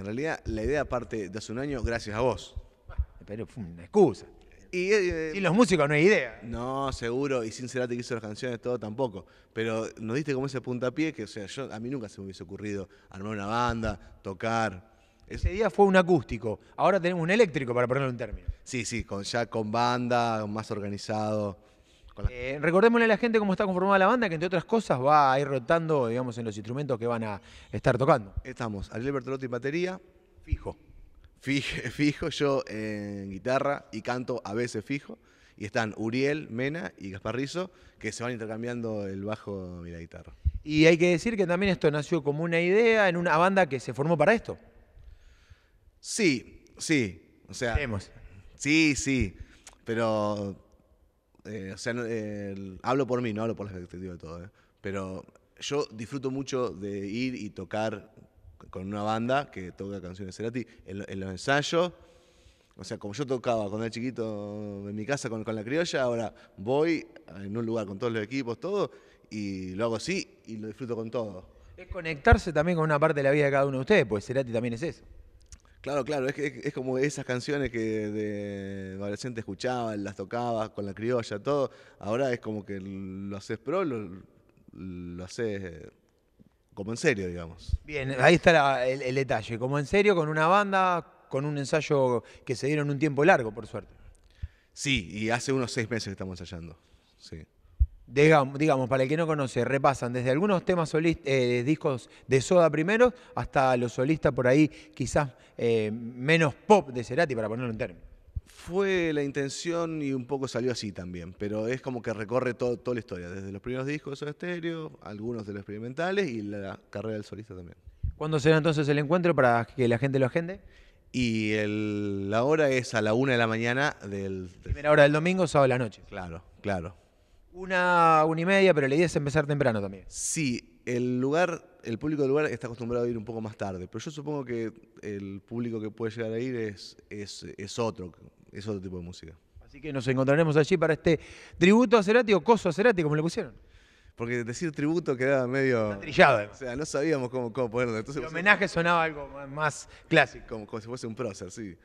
en realidad la idea parte de hace un año gracias a vos. Pero fue una excusa. Y, eh, eh, los músicos no hay idea. No, seguro, y sin que hizo las canciones, todo tampoco. Pero nos diste como ese puntapié que, o sea, yo, a mí nunca se me hubiese ocurrido armar una banda, tocar. Ese día fue un acústico, ahora tenemos un eléctrico, para ponerlo en término. Sí, sí, con, ya con banda, más organizado. Eh, recordémosle a la gente cómo está conformada la banda, que entre otras cosas va a ir rotando, digamos, en los instrumentos que van a estar tocando. Estamos, Ariel Bertolotti en batería, fijo. Fijo, fijo yo en guitarra y canto a veces fijo. Y están Uriel, Mena y Gaspar Rizzo, que se van intercambiando el bajo y la guitarra. Y hay que decir que también esto nació como una idea en una banda que se formó para esto. Sí, sí. O sea. Sí, sí. Pero eh, o sea, hablo por mí, no hablo por la expectativa de todo, ¿eh? pero yo disfruto mucho de ir y tocar con una banda que toca canciones de Cerati en, los ensayos. O sea, como yo tocaba cuando era chiquito en mi casa con, la criolla, ahora voy en un lugar con todos los equipos, todo, y lo hago así y lo disfruto con todo. Es conectarse también con una parte de la vida de cada uno de ustedes, pues Cerati también es eso. Claro, claro, es, es como esas canciones que de adolescente escuchaba, las tocaba con la criolla, todo. Ahora es como que lo haces pro, lo, haces eh, como en serio, digamos. Bien, ahí está el, el, detalle, como en serio, con una banda, con un ensayo que se dieron un tiempo largo, por suerte. Sí, y hace unos seis meses que estamos ensayando, sí digamos, para el que no conoce, repasan desde algunos temas eh, discos de Soda primero hasta los solistas por ahí quizás eh, menos pop de Cerati, para ponerlo en término. Fue la intención y un poco salió así también, pero es como que recorre todo, toda la historia, desde los primeros discos de Soda estéreo, algunos de los experimentales y la carrera del solista también. ¿Cuándo será entonces el encuentro para que la gente lo agende? Y la hora es a la una de la mañana del... Primera hora del domingo, sábado de la noche. Claro, claro. Una, una y media, pero la idea es empezar temprano también. Sí, el lugar, el público del lugar está acostumbrado a ir un poco más tarde, pero yo supongo que el público que puede llegar a ir es, es, otro, es otro tipo de música. Así que nos encontraremos allí para este tributo a Cerati o coso a Cerati, como le pusieron. Porque decir tributo quedaba medio. trillado, O sea, no sabíamos cómo, cómo ponerlo. el homenaje sonaba algo más clásico. Como, como si fuese un prócer, sí.